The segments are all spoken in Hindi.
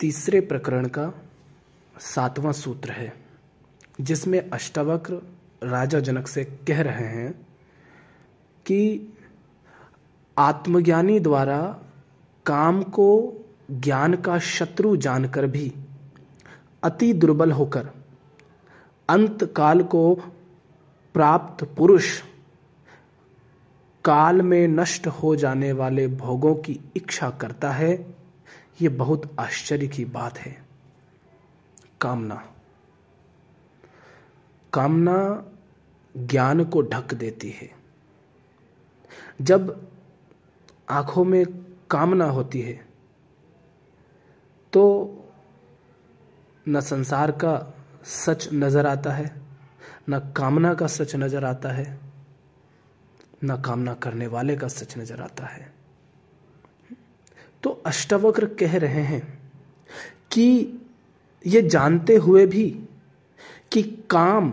तीसरे प्रकरण का सातवां सूत्र है जिसमें अष्टवक्र राजा जनक से कह रहे हैं कि आत्मज्ञानी द्वारा काम को ज्ञान का शत्रु जानकर भी अति दुर्बल होकर अंत काल को प्राप्त पुरुष काल में नष्ट हो जाने वाले भोगों की इच्छा करता है यह बहुत आश्चर्य की बात है कामना कामना ज्ञान को ढक देती है जब आंखों में कामना होती है तो न संसार का सच नजर आता है न कामना का सच नजर आता है न कामना करने वाले का सच नजर आता है तो अष्टवक्र कह रहे हैं कि ये जानते हुए भी कि काम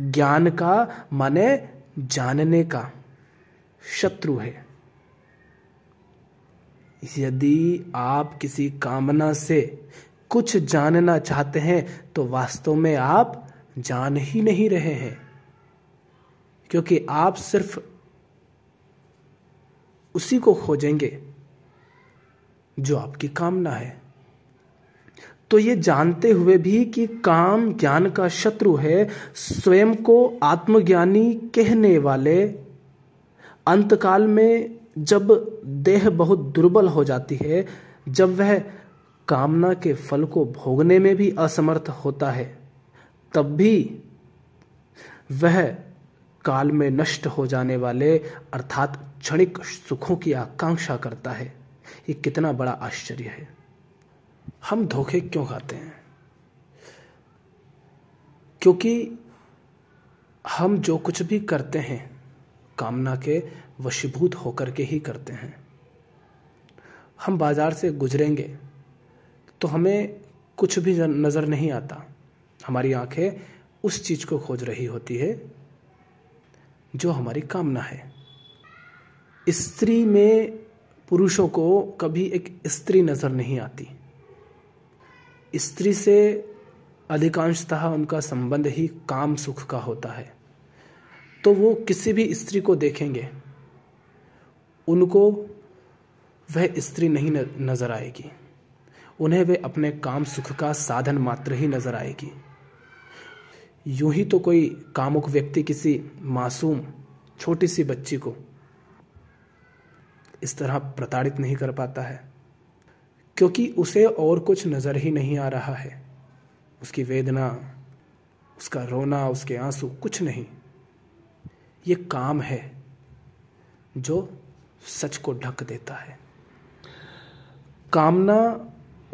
ज्ञान का माने जानने का शत्रु है यदि आप किसी कामना से कुछ जानना चाहते हैं तो वास्तव में आप जान ही नहीं रहे हैं क्योंकि आप सिर्फ उसी को खोजेंगे जो आपकी कामना है तो ये जानते हुए भी कि काम ज्ञान का शत्रु है स्वयं को आत्मज्ञानी कहने वाले अंतकाल में जब देह बहुत दुर्बल हो जाती है जब वह कामना के फल को भोगने में भी असमर्थ होता है तब भी वह काल में नष्ट हो जाने वाले अर्थात क्षणिक सुखों की आकांक्षा करता है ये कितना बड़ा आश्चर्य है हम धोखे क्यों खाते हैं क्योंकि हम जो कुछ भी करते हैं कामना के वशीभूत होकर के ही करते हैं हम बाज़ार से गुजरेंगे तो हमें कुछ भी नज़र नहीं आता हमारी आंखें उस चीज़ को खोज रही होती है जो हमारी कामना है स्त्री में पुरुषों को कभी एक स्त्री नज़र नहीं आती स्त्री से अधिकांशतः उनका संबंध ही काम सुख का होता है तो वो किसी भी स्त्री को देखेंगे उनको वह स्त्री नहीं नज़र आएगी उन्हें वे अपने काम सुख का साधन मात्र ही नज़र आएगी यूं ही तो कोई कामुक व्यक्ति किसी मासूम छोटी सी बच्ची को इस तरह प्रताड़ित नहीं कर पाता है क्योंकि उसे और कुछ नज़र ही नहीं आ रहा है उसकी वेदना उसका रोना उसके आंसू कुछ नहीं ये काम है जो सच को ढक देता है कामना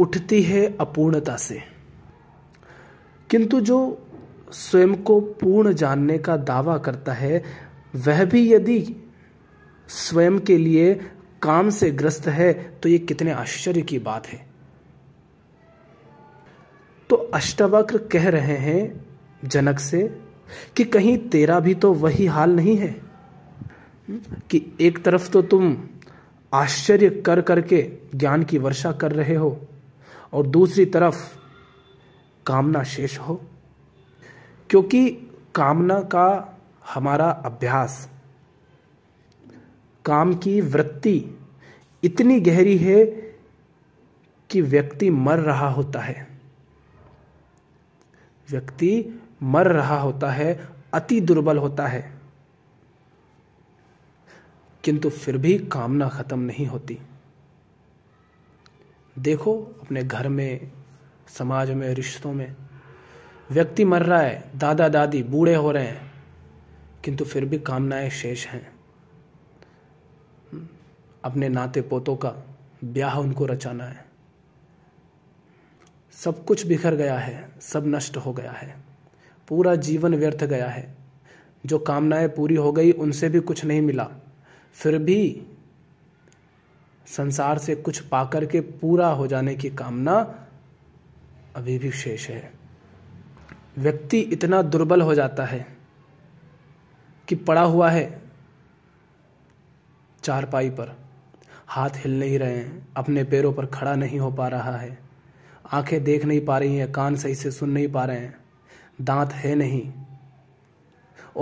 उठती है अपूर्णता से किंतु जो स्वयं को पूर्ण जानने का दावा करता है वह भी यदि स्वयं के लिए काम से ग्रस्त है तो ये कितने आश्चर्य की बात है तो अष्टवक्र कह रहे हैं जनक से कि कहीं तेरा भी तो वही हाल नहीं है कि एक तरफ तो तुम आश्चर्य कर करके ज्ञान की वर्षा कर रहे हो और दूसरी तरफ कामना शेष हो क्योंकि कामना का हमारा अभ्यास काम की वृत्ति इतनी गहरी है कि व्यक्ति मर रहा होता है व्यक्ति मर रहा होता है अति दुर्बल होता है किंतु फिर भी कामना खत्म नहीं होती देखो अपने घर में समाज में रिश्तों में व्यक्ति मर रहा है दादा दादी बूढ़े हो रहे हैं किंतु फिर भी कामनाएं शेष हैं अपने नाते पोतों का ब्याह उनको रचाना है सब कुछ बिखर गया है सब नष्ट हो गया है पूरा जीवन व्यर्थ गया है जो कामनाएं पूरी हो गई उनसे भी कुछ नहीं मिला फिर भी संसार से कुछ पाकर के पूरा हो जाने की कामना अभी भी शेष है व्यक्ति इतना दुर्बल हो जाता है कि पड़ा हुआ है चारपाई पर हाथ हिल नहीं रहे हैं अपने पैरों पर खड़ा नहीं हो पा रहा है आंखें देख नहीं पा रही हैं कान सही से सुन नहीं पा रहे हैं दांत है नहीं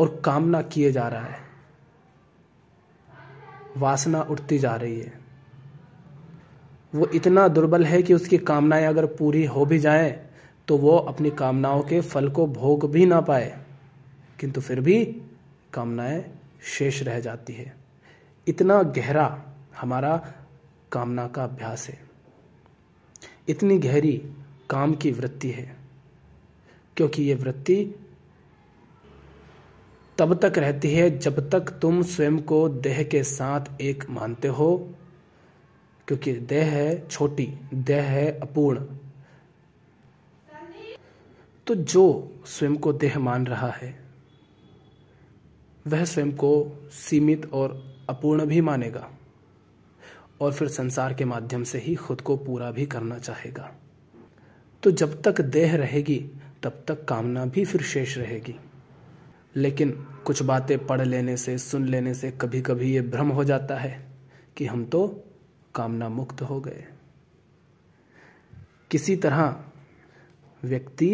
और कामना किए जा रहा है वासना उठती जा रही है वो इतना दुर्बल है कि उसकी कामनाएं अगर पूरी हो भी जाए तो वो अपनी कामनाओं के फल को भोग भी ना पाए किंतु फिर भी कामनाएं शेष रह जाती है इतना गहरा हमारा कामना का अभ्यास है इतनी गहरी काम की वृत्ति है क्योंकि ये वृत्ति तब तक रहती है जब तक तुम स्वयं को देह के साथ एक मानते हो क्योंकि देह है छोटी देह है अपूर्ण तो जो स्वयं को देह मान रहा है वह स्वयं को सीमित और अपूर्ण भी मानेगा और फिर संसार के माध्यम से ही खुद को पूरा भी करना चाहेगा तो जब तक देह रहेगी तब तक कामना भी फिर शेष रहेगी लेकिन कुछ बातें पढ़ लेने से सुन लेने से कभी कभी ये भ्रम हो जाता है कि हम तो कामना मुक्त हो गए किसी तरह व्यक्ति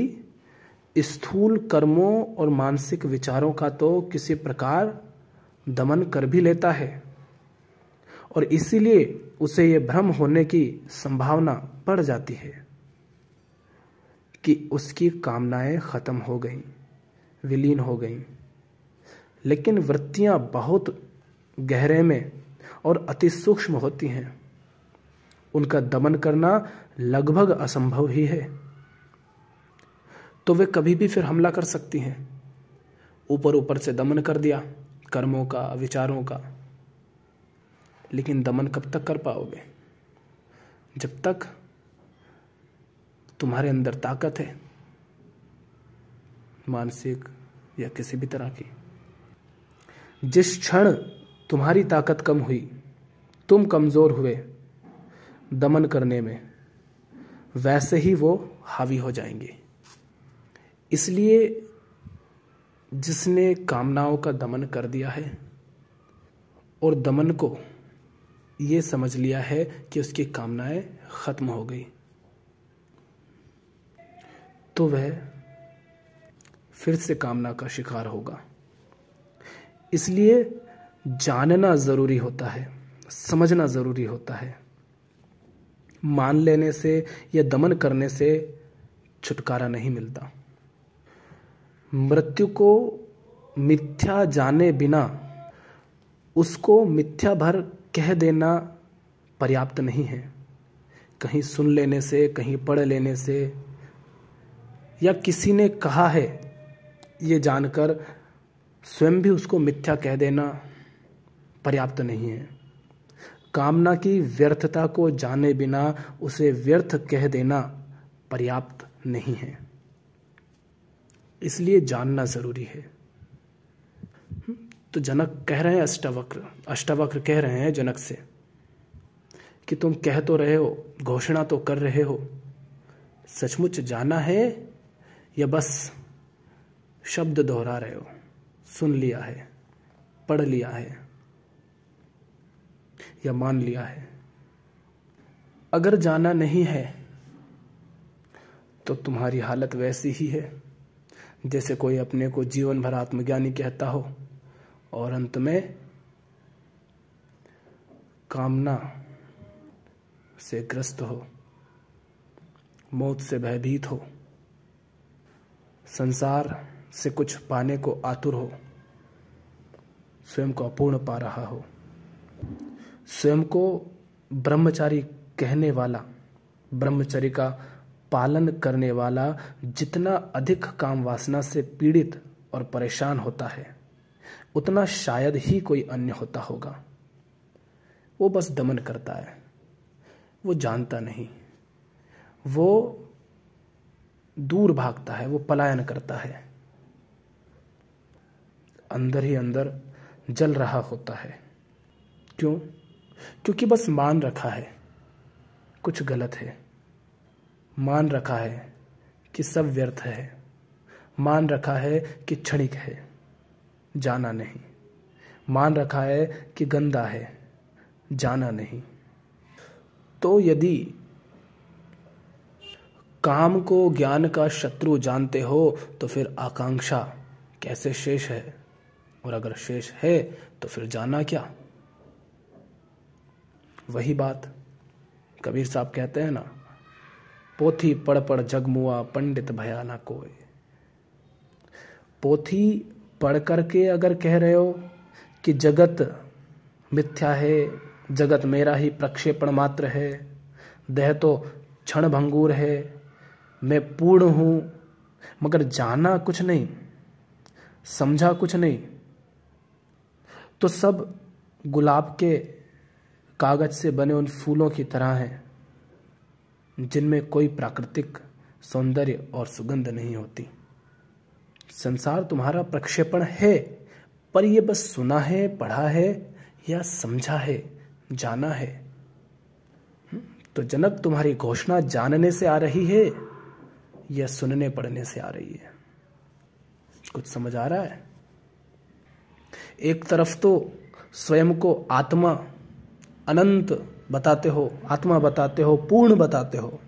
स्थूल कर्मों और मानसिक विचारों का तो किसी प्रकार दमन कर भी लेता है और इसीलिए उसे यह भ्रम होने की संभावना बढ़ जाती है कि उसकी कामनाएं खत्म हो गई विलीन हो गई लेकिन वृत्तियां बहुत गहरे में और अति सूक्ष्म होती हैं उनका दमन करना लगभग असंभव ही है तो वे कभी भी फिर हमला कर सकती हैं ऊपर ऊपर से दमन कर दिया कर्मों का विचारों का लेकिन दमन कब तक कर पाओगे जब तक तुम्हारे अंदर ताकत है मानसिक या किसी भी तरह की जिस क्षण तुम्हारी ताकत कम हुई तुम कमज़ोर हुए दमन करने में वैसे ही वो हावी हो जाएंगे इसलिए जिसने कामनाओं का दमन कर दिया है और दमन को ये समझ लिया है कि उसकी कामनाएं ख़त्म हो गई तो वह फिर से कामना का शिकार होगा इसलिए जानना ज़रूरी होता है समझना ज़रूरी होता है मान लेने से या दमन करने से छुटकारा नहीं मिलता मृत्यु को मिथ्या जाने बिना उसको मिथ्या भर कह देना पर्याप्त नहीं है कहीं सुन लेने से कहीं पढ़ लेने से या किसी ने कहा है ये जानकर स्वयं भी उसको मिथ्या कह देना पर्याप्त नहीं है कामना की व्यर्थता को जाने बिना उसे व्यर्थ कह देना पर्याप्त नहीं है इसलिए जानना ज़रूरी है तो जनक कह रहे हैं अष्टवक्र अष्टवक्र कह रहे हैं जनक से कि तुम कह तो रहे हो घोषणा तो कर रहे हो सचमुच जाना है या बस शब्द दोहरा रहे हो सुन लिया है पढ़ लिया है या मान लिया है अगर जाना नहीं है तो तुम्हारी हालत वैसी ही है जैसे कोई अपने को जीवन भर आत्मज्ञानी कहता हो और अंत में कामना से ग्रस्त हो मौत से भयभीत हो संसार से कुछ पाने को आतुर हो स्वयं को अपूर्ण पा रहा हो स्वयं को ब्रह्मचारी कहने वाला ब्रह्मचर्य का पालन करने वाला जितना अधिक काम वासना से पीड़ित और परेशान होता है उतना शायद ही कोई अन्य होता होगा वो बस दमन करता है वो जानता नहीं वो दूर भागता है वो पलायन करता है अंदर ही अंदर जल रहा होता है क्यों क्योंकि बस मान रखा है कुछ गलत है मान रखा है कि सब व्यर्थ है मान रखा है कि क्षणिक है जाना नहीं मान रखा है कि गंदा है जाना नहीं तो यदि काम को ज्ञान का शत्रु जानते हो तो फिर आकांक्षा कैसे शेष है और अगर शेष है तो फिर जाना क्या वही बात कबीर साहब कहते हैं ना पोथी पढ़ पढ़ जगमुआ पंडित भयाना कोय पोथी पढ़ करके अगर कह रहे हो कि जगत मिथ्या है जगत मेरा ही प्रक्षेपण मात्र है देह तो क्षण भंगूर है मैं पूर्ण हूँ मगर जाना कुछ नहीं समझा कुछ नहीं तो सब गुलाब के कागज से बने उन फूलों की तरह हैं जिनमें कोई प्राकृतिक सौंदर्य और सुगंध नहीं होती संसार तुम्हारा प्रक्षेपण है पर यह बस सुना है पढ़ा है या समझा है जाना है हम्म, तो जनक तुम्हारी घोषणा जानने से आ रही है या सुनने पढ़ने से आ रही है कुछ समझ आ रहा है एक तरफ तो स्वयं को आत्मा अनंत बताते हो आत्मा बताते हो पूर्ण बताते हो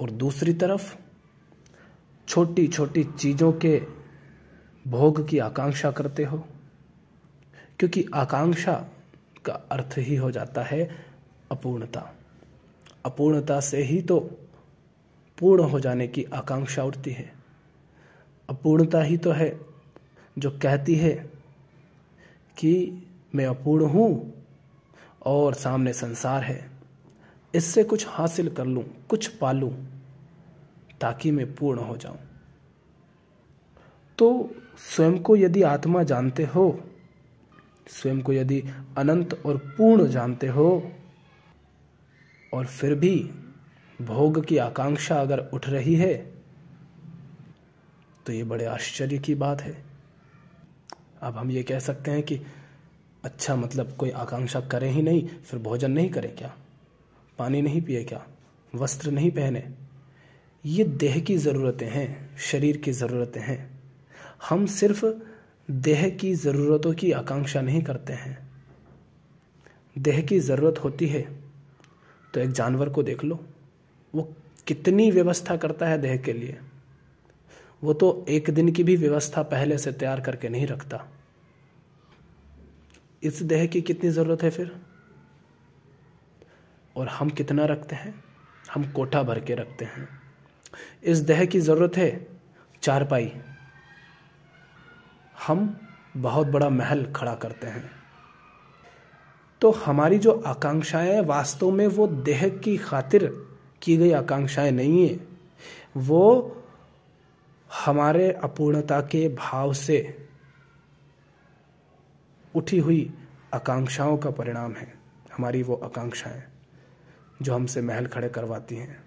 और दूसरी तरफ छोटी छोटी चीज़ों के भोग की आकांक्षा करते हो क्योंकि आकांक्षा का अर्थ ही हो जाता है अपूर्णता अपूर्णता से ही तो पूर्ण हो जाने की आकांक्षा उठती है अपूर्णता ही तो है जो कहती है कि मैं अपूर्ण हूं और सामने संसार है इससे कुछ हासिल कर लूं कुछ पालूँ ताकि मैं पूर्ण हो जाऊं तो स्वयं को यदि आत्मा जानते हो स्वयं को यदि अनंत और पूर्ण जानते हो और फिर भी भोग की आकांक्षा अगर उठ रही है तो ये बड़े आश्चर्य की बात है अब हम ये कह सकते हैं कि अच्छा मतलब कोई आकांक्षा करे ही नहीं फिर भोजन नहीं करे क्या पानी नहीं पिए क्या वस्त्र नहीं पहने ये देह की ज़रूरतें हैं शरीर की ज़रूरतें हैं हम सिर्फ देह की ज़रूरतों की आकांक्षा नहीं करते हैं देह की ज़रूरत होती है तो एक जानवर को देख लो वो कितनी व्यवस्था करता है देह के लिए वो तो एक दिन की भी व्यवस्था पहले से तैयार करके नहीं रखता इस देह की कितनी ज़रूरत है फिर और हम कितना रखते हैं हम कोठा भर के रखते हैं इस देह की ज़रूरत है चारपाई हम बहुत बड़ा महल खड़ा करते हैं तो हमारी जो आकांक्षाएं वास्तव में वो देह की खातिर की गई आकांक्षाएं नहीं है वो हमारे अपूर्णता के भाव से उठी हुई आकांक्षाओं का परिणाम है हमारी वो आकांक्षाएं जो हमसे महल खड़े करवाती हैं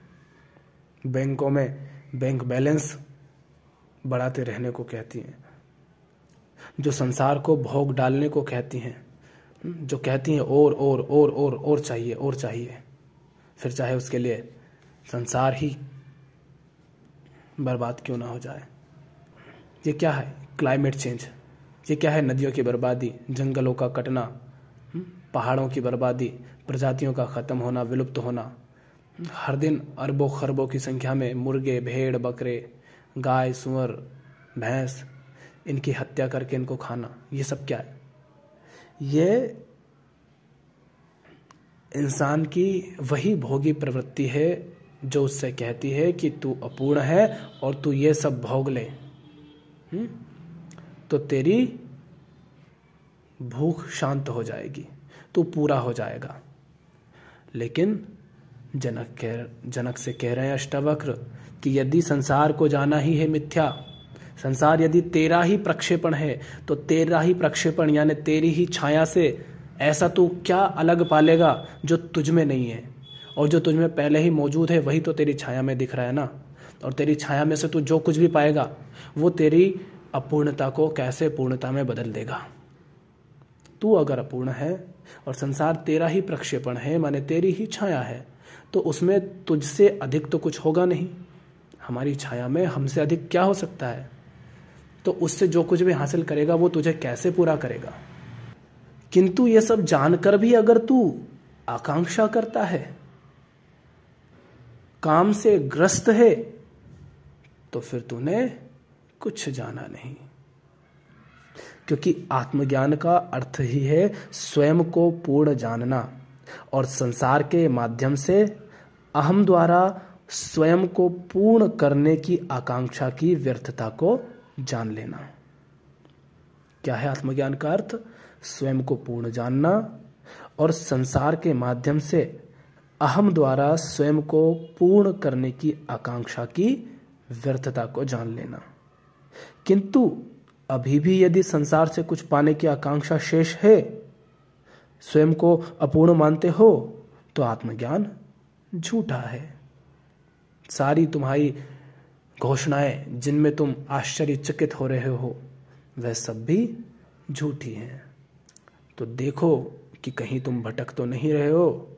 बैंकों में बैंक बैलेंस बढ़ाते रहने को कहती हैं जो संसार को भोग डालने को कहती हैं जो कहती हैं और और और और और चाहिए और चाहिए फिर चाहे उसके लिए संसार ही बर्बाद क्यों ना हो जाए ये क्या है क्लाइमेट चेंज ये क्या है नदियों की बर्बादी जंगलों का कटना पहाड़ों की बर्बादी प्रजातियों का ख़त्म होना विलुप्त होना हर दिन अरबों खरबों की संख्या में मुर्गे भेड़ बकरे गाय सुअर भैंस इनकी हत्या करके इनको खाना ये सब क्या है ये इंसान की वही भोगी प्रवृत्ति है जो उससे कहती है कि तू अपूर्ण है और तू ये सब भोग ले हुँ? हम्म? तो तेरी भूख शांत हो जाएगी तू पूरा हो जाएगा लेकिन जनक कह जनक से कह रहे हैं अष्टावक्र कि यदि संसार को जाना ही है मिथ्या संसार यदि तेरा ही प्रक्षेपण है तो तेरा ही प्रक्षेपण यानी तेरी ही छाया से ऐसा तू क्या अलग पालेगा जो तुझ में नहीं है और जो तुझ में पहले ही मौजूद है वही तो तेरी छाया में दिख रहा है ना और तेरी छाया में से तू जो कुछ भी पाएगा वो तेरी अपूर्णता को कैसे पूर्णता में बदल देगा तू अगर अपूर्ण है और संसार तेरा ही प्रक्षेपण है माने तेरी ही छाया है तो उसमें तुझसे अधिक तो कुछ होगा नहीं हमारी छाया में हमसे अधिक क्या हो सकता है तो उससे जो कुछ भी हासिल करेगा वो तुझे कैसे पूरा करेगा किंतु ये सब जानकर भी अगर तू आकांक्षा करता है काम से ग्रस्त है तो फिर तूने कुछ जाना नहीं क्योंकि आत्मज्ञान का अर्थ ही है स्वयं को पूर्ण जानना और संसार के माध्यम से अहम द्वारा स्वयं को पूर्ण करने की आकांक्षा की व्यर्थता को जान लेना क्या है आत्मज्ञान का अर्थ स्वयं को पूर्ण जानना और संसार के माध्यम से अहम द्वारा स्वयं को पूर्ण करने की आकांक्षा की व्यर्थता को जान लेना किंतु अभी भी यदि संसार से कुछ पाने की आकांक्षा शेष है स्वयं को अपूर्ण मानते हो तो आत्मज्ञान झूठा है सारी तुम्हारी घोषणाएं जिनमें तुम आश्चर्यचकित हो रहे हो वह सब भी झूठी हैं तो देखो कि कहीं तुम भटक तो नहीं रहे हो